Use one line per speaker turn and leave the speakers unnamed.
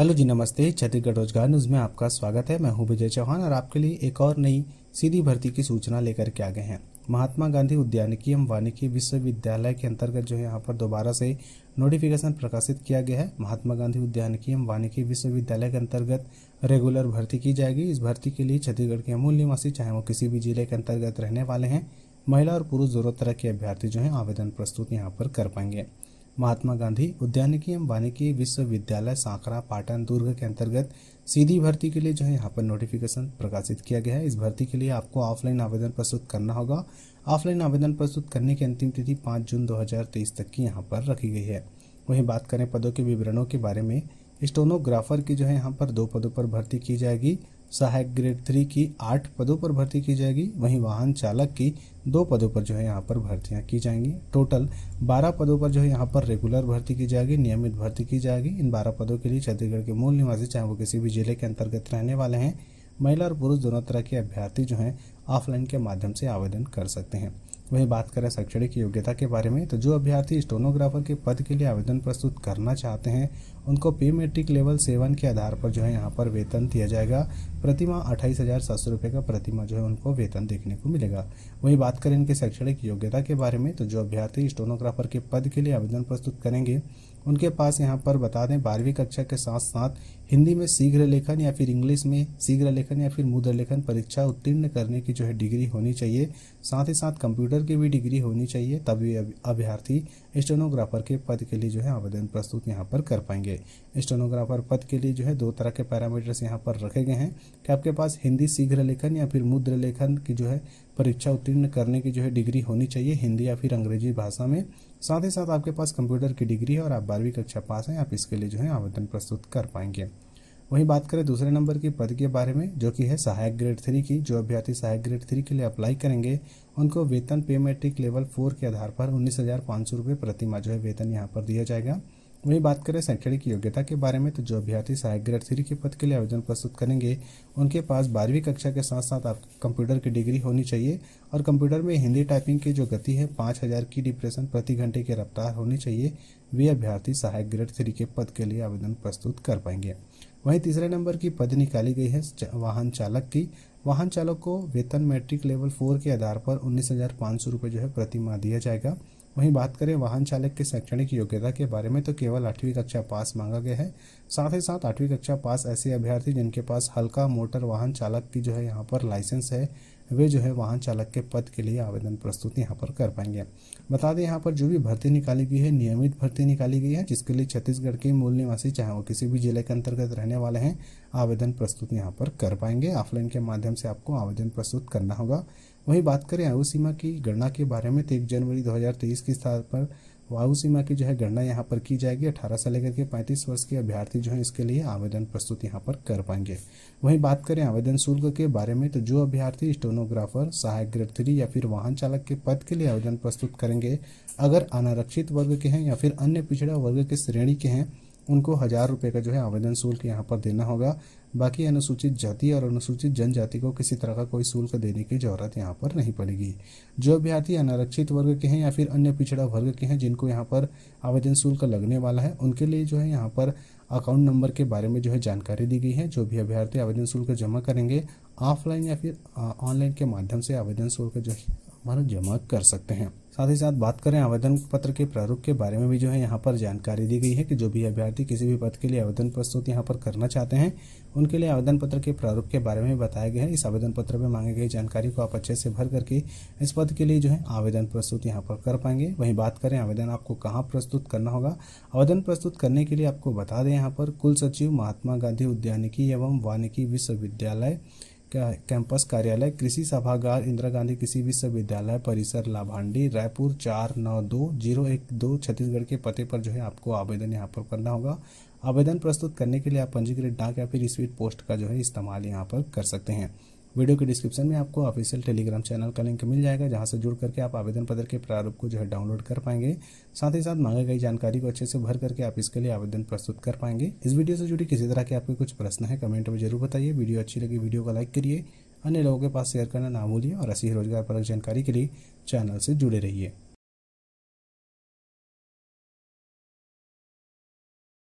hello जी नमस्ते छत्तीसगढ़ रोजगार news में आपका स्वागत है मैं हूं विजय चौहान और आपके लिए एक और नई सीधी भर्ती की सूचना लेकर के आ गए हैं महात्मा गांधी उद्यानिकी एवं वानिकी विश्वविद्यालय के अंतर्गत जो है यहाँ पर दोबारा से नोटिफिकेशन प्रकाशित किया गया है महात्मा गांधी उद्यानिकी एवं वानिकी विश्वविद्यालय के अंतर्गत रेगुलर भर्ती की जाएगी इस भर्ती के लिए छत्तीसगढ़ के मूल निवासी चाहे वो किसी भी जिले के अंतर्गत रहने वाले हैं महिला और पुरुष दोनों तरह के अभ्यर्थी जो है आवेदन प्रस्तुत यहाँ पर कर पाएंगे महात्मा गांधी उद्यानिकी एवं वानिकी विश्वविद्यालय सांकरा पाटन दुर्ग के अंतर्गत सीधी भर्ती के लिए जो है यहाँ पर नोटिफिकेशन प्रकाशित किया गया है इस भर्ती के लिए आपको ऑफलाइन आवेदन प्रस्तुत करना होगा ऑफलाइन आवेदन प्रस्तुत करने की अंतिम तिथि पाँच जून दो तक की यहाँ पर रखी गई है वहीं बात करें पदों के विवरणों के बारे में स्टोनोग्राफर की जो है यहाँ पर दो पदों पर भर्ती की जाएगी सहायक ग्रेड थ्री की आठ पदों पर भर्ती की जाएगी वहीं वाहन चालक की दो पदों पर जो है यहाँ पर भर्तियाँ की जाएंगी टोटल बारह पदों पर जो है यहाँ पर रेगुलर भर्ती की जाएगी नियमित भर्ती की जाएगी इन बारह पदों के लिए छत्तीसगढ़ के मूल निवासी चाहे वो किसी भी जिले के अंतर्गत रहने वाले हैं महिला और पुरुष दोनों तरह के अभ्यर्थी जो हैं ऑफलाइन के माध्यम से आवेदन कर सकते हैं वहीं बात करें शैक्षणिक योग्यता के बारे में तो जो अभ्यर्थी स्टोनोग्राफर के पद के लिए आवेदन प्रस्तुत करना चाहते हैं उनको पे मेट्रिक लेवल सेवन के आधार पर जो है यहाँ पर वेतन दिया जाएगा प्रतिमा अट्ठाईस हज़ार सात सौ रुपये का प्रतिमा जो है उनको वेतन देखने को मिलेगा वहीं बात करें इनके शैक्षणिक योग्यता के बारे में तो जो अभ्यर्थी स्टोनोग्राफर के पद के लिए आवेदन प्रस्तुत करेंगे उनके पास यहाँ पर बता दें बारहवीं कक्षा के साथ साथ हिंदी में शीघ्र लेखन या फिर इंग्लिश में शीघ्र लेखन या फिर मुद्र लेखन परीक्षा उत्तीर्ण करने की जो है डिग्री होनी चाहिए साथ ही साथ कंप्यूटर की भी डिग्री होनी चाहिए तभी अभ्यर्थी स्टेनोग्राफर के पद के लिए जो है आवेदन प्रस्तुत यहाँ पर कर पाएंगे स्टेनोग्राफर पद के लिए जो है दो तरह के पैरामीटर्स यहाँ पर रखे गए हैं कि आपके पास हिंदी शीघ्र लेखन या फिर मुद्र लेखन की जो है परीक्षा उत्तीर्ण करने की जो है डिग्री होनी चाहिए हिंदी या फिर अंग्रेजी भाषा में साथ ही साथ आपके पास कंप्यूटर की डिग्री है और आप बारहवीं कक्षा पास हैं आप इसके लिए जो है आवेदन प्रस्तुत कर पाएंगे वहीं बात करें दूसरे नंबर की पद के बारे में जो कि है सहायक ग्रेड थ्री की जो अभ्यर्थी सहायक ग्रेड थ्री के लिए अप्लाई करेंगे उनको वेतन पे मैट्रिक लेवल फोर के आधार पर उन्नीस हज़ार पाँच सौ रुपये प्रतिमा जो है वेतन यहाँ पर दिया जाएगा वहीं बात करें शैक्षणिक योग्यता के बारे में तो जो अभ्यर्थी सहायक ग्रेड थ्री के पद के लिए आवेदन प्रस्तुत करेंगे उनके पास बारहवीं कक्षा के साथ साथ आप कंप्यूटर की डिग्री होनी चाहिए और कंप्यूटर में हिंदी टाइपिंग की जो गति है पाँच हज़ार की डिप्रेशन प्रति घंटे की रफ्तार होनी चाहिए वे अभ्यर्थी सहायक ग्रेड थ्री के पद के लिए आवेदन प्रस्तुत कर पाएंगे वहीं तीसरे नंबर की पद निकाली गई है वाहन चालक की वाहन चालक को वेतन मैट्रिक लेवल फोर के आधार पर उन्नीस हज़ार पाँच सौ रुपये जो है प्रतिमाह दिया जाएगा वहीं बात करें वाहन चालक की शैक्षणिक योग्यता के बारे में तो केवल आठवीं कक्षा पास मांगा गया है साथ ही साथ आठवीं कक्षा पास ऐसे अभ्यर्थी जिनके पास हल्का मोटर वाहन चालक की जो है यहाँ पर लाइसेंस है वे जो है वाहन चालक के पद के लिए आवेदन प्रस्तुत यहाँ पर कर पाएंगे बता दें यहाँ पर जो भी भर्ती निकाली गई है नियमित भर्ती निकाली गई है जिसके लिए छत्तीसगढ़ के मूल निवासी चाहे वो किसी भी जिले के अंतर्गत रहने वाले हैं आवेदन प्रस्तुत यहाँ पर कर पाएंगे ऑफलाइन के माध्यम से आपको आवेदन प्रस्तुत करना होगा वहीं बात करें आयु सीमा की गणना के बारे में तो एक जनवरी 2023 की स्थान पर वायु सीमा की जो है गणना यहाँ पर की जाएगी अठारह से लेकर के पैंतीस वर्ष के अभ्यर्थी जो है इसके लिए आवेदन प्रस्तुत यहाँ पर कर पाएंगे वहीं बात करें आवेदन शुल्क के बारे में तो जो अभ्यर्थी स्टोनोग्राफर सहायक ग्रेड थ्री या फिर वाहन चालक के पद के लिए आवेदन प्रस्तुत करेंगे अगर अनारक्षित वर्ग के हैं या फिर अन्य पिछड़ा वर्ग के श्रेणी के हैं उनको हज़ार रुपये का जो है आवेदन शुल्क यहाँ पर देना होगा बाकी अनुसूचित जाति और अनुसूचित जनजाति को किसी तरह का कोई शुल्क देने की जरूरत यहाँ पर नहीं पड़ेगी जो अभ्यर्थी अनारक्षित वर्ग के हैं या फिर अन्य पिछड़ा वर्ग के हैं जिनको यहाँ पर आवेदन शुल्क लगने वाला है उनके लिए जो है यहाँ पर अकाउंट नंबर के बारे में जो है जानकारी दी गई है जो भी अभ्यर्थी आवेदन शुल्क जमा करेंगे ऑफलाइन या फिर ऑनलाइन के माध्यम से आवेदन शुल्क जो है हमारा जमा कर सकते हैं साथ ही साथ बात करें आवेदन पत्र के प्रारूप के बारे में भी जो है यहाँ पर जानकारी दी गई है कि जो भी अभ्यर्थी किसी भी पद के लिए आवेदन प्रस्तुत यहाँ पर करना चाहते हैं उनके लिए आवेदन पत्र के प्रारूप के बारे में बताया गया है इस आवेदन पत्र में मांगे गई जानकारी को आप अच्छे से भर करके इस पद के लिए जो है आवेदन प्रस्तुत यहाँ पर कर पाएंगे वहीं बात करें आवेदन आपको कहाँ प्रस्तुत करना होगा आवेदन प्रस्तुत करने के लिए आपको बता दें यहाँ पर कुल सचिव महात्मा गांधी उद्यानिकी एवं वानिकी विश्वविद्यालय कैंपस कार्यालय कृषि सभागार इंदिरा गांधी कृषि विश्वविद्यालय परिसर लाभांडी रायपुर चार नौ दो जीरो एक दो छत्तीसगढ़ के पते पर जो है आपको आवेदन यहाँ पर करना होगा आवेदन प्रस्तुत करने के लिए आप पंजीकृत डाक या फिर स्वीट पोस्ट का जो है इस्तेमाल यहाँ पर कर सकते हैं वीडियो के डिस्क्रिप्शन में आपको ऑफिशियल टेलीग्राम चैनल का लिंक मिल जाएगा जहाँ से जुड़ करके आप आवेदन पत्र के प्रारूप को जो है डाउनलोड कर पाएंगे साथ ही साथ मांगे गई जानकारी को अच्छे से भर करके आप इसके लिए आवेदन प्रस्तुत कर पाएंगे इस वीडियो से जुड़ी किसी तरह के आपके कुछ प्रश्न है कमेंट में जरूर बताइए वीडियो अच्छी लगी वीडियो को लाइक करिए अन्य लोगों के पास शेयर करना ना भूलिए और ऐसी रोजगार परक जानकारी के लिए चैनल से जुड़े रहिए